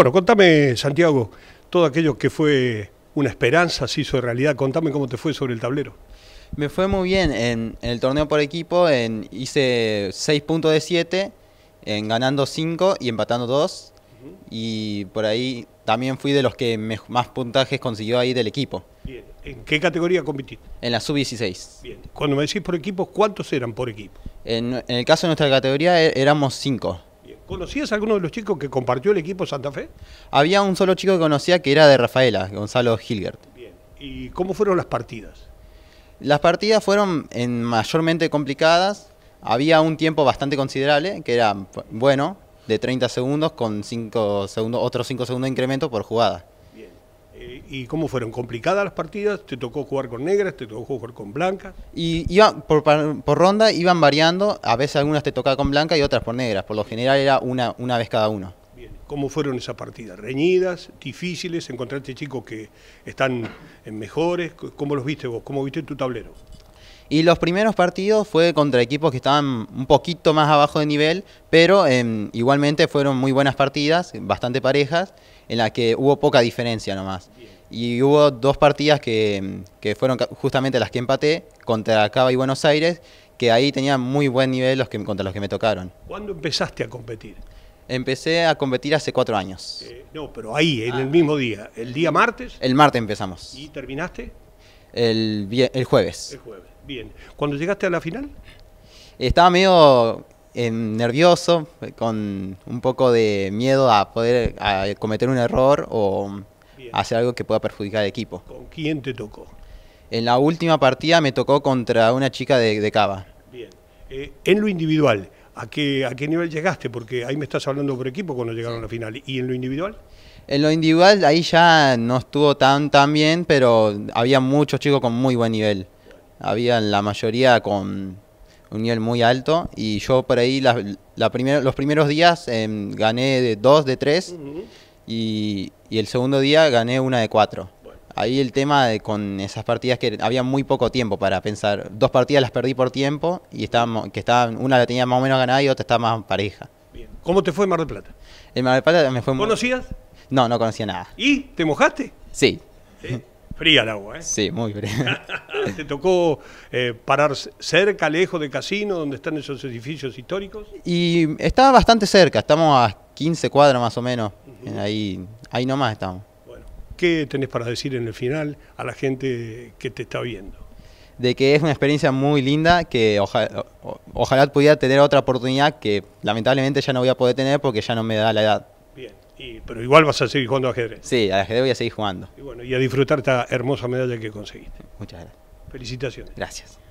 Bueno, contame, Santiago, todo aquello que fue una esperanza, se hizo realidad. Contame cómo te fue sobre el tablero. Me fue muy bien en, el torneo por equipo. En, hice 6 puntos de 7, en ganando 5 y empatando 2. Y por ahí también fui de los que más puntajes consiguió ahí del equipo. Bien. ¿En qué categoría competiste? En la sub-16. Bien. Cuando me decís por equipo, ¿cuántos eran por equipo? En, el caso de nuestra categoría e, éramos 5. ¿Conocías a alguno de los chicos que compartió el equipo Santa Fe? Había un solo chico que conocía que era de Rafaela, Gonzalo Hilgert. Bien. ¿Y cómo fueron las partidas? Las partidas fueron en mayormente complicadas. Había un tiempo bastante considerable, que era bueno, de 30 segundos con cinco segundos, otros 5 segundos de incremento por jugada. Eh, ¿Y cómo fueron? ¿Complicadas las partidas? ¿Te tocó jugar con negras? ¿Te tocó jugar con blancas? Y iba, por, ronda iban variando, a veces algunas te tocaba con blancas y otras por negras, por lo general era una, una vez cada uno. Bien. ¿Cómo fueron esas partidas? ¿Reñidas? ¿Difíciles? ¿Encontraste chicos que están en mejores? ¿Cómo los viste vos? ¿Cómo viste tu tablero? Y los primeros partidos fue contra equipos que estaban un poquito más abajo de nivel, pero em, igualmente fueron muy buenas partidas, bastante parejas, en las que hubo poca diferencia nomás. Y hubo dos partidas que, em, fueron justamente las que empaté contra Cava y Buenos Aires, que ahí tenían muy buen nivel los que, contra los que me tocaron. ¿Cuándo empezaste a competir? Empecé a competir hace cuatro años. Eh, no, pero ahí, en ah. el mismo día. ¿El día martes? El martes empezamos. ¿Y terminaste? el, el jueves. El jueves, bien. ¿Cuándo llegaste a la final? Estaba medio eh, nervioso, eh, con un poco de miedo a poder cometer un error o hacer algo que pueda perjudicar al equipo. ¿Con quién te tocó? En la última partida me tocó contra una chica de, Cava. Bien. Eh, en lo individual, a qué, a qué nivel llegaste, porque ahí me estás hablando por equipo cuando llegaron a la final, ¿y en lo individual? En lo individual ahí ya no estuvo tan, tan bien, pero había muchos chicos con muy buen nivel. Había la mayoría con un nivel muy alto y yo por ahí la, los primeros días em, gané de dos, de tres y, y, el segundo día gané una de cuatro. Ahí el tema de, con esas partidas que había muy poco tiempo para pensar. Dos partidas las perdí por tiempo y estábamos que estaban, una la tenía más o menos ganada y otra estaba más pareja. ¿Cómo te fue en Mar del Plata? En Mar del Plata me fue muy... ¿Conocías? No, no conocía nada. ¿Y? ¿Te mojaste? Sí. Fría el agua, ¿eh? Sí, muy fría. ¿Te tocó eh, parar cerca, lejos del casino, donde están esos edificios históricos? Y estaba bastante cerca, estamos a 15 cuadras más o menos. Ahí, ahí nomás estamos. ¿Qué tenés para decir en el final a la gente que te está viendo? De que es una experiencia muy linda, que ojalá, pudiera tener otra oportunidad que lamentablemente ya no voy a poder tener porque ya no me da la edad. Bien, pero igual vas a seguir jugando a ajedrez. Sí, al ajedrez voy a seguir jugando. Y bueno, y a disfrutar esta hermosa medalla que conseguiste. Muchas gracias. Felicitaciones. Gracias.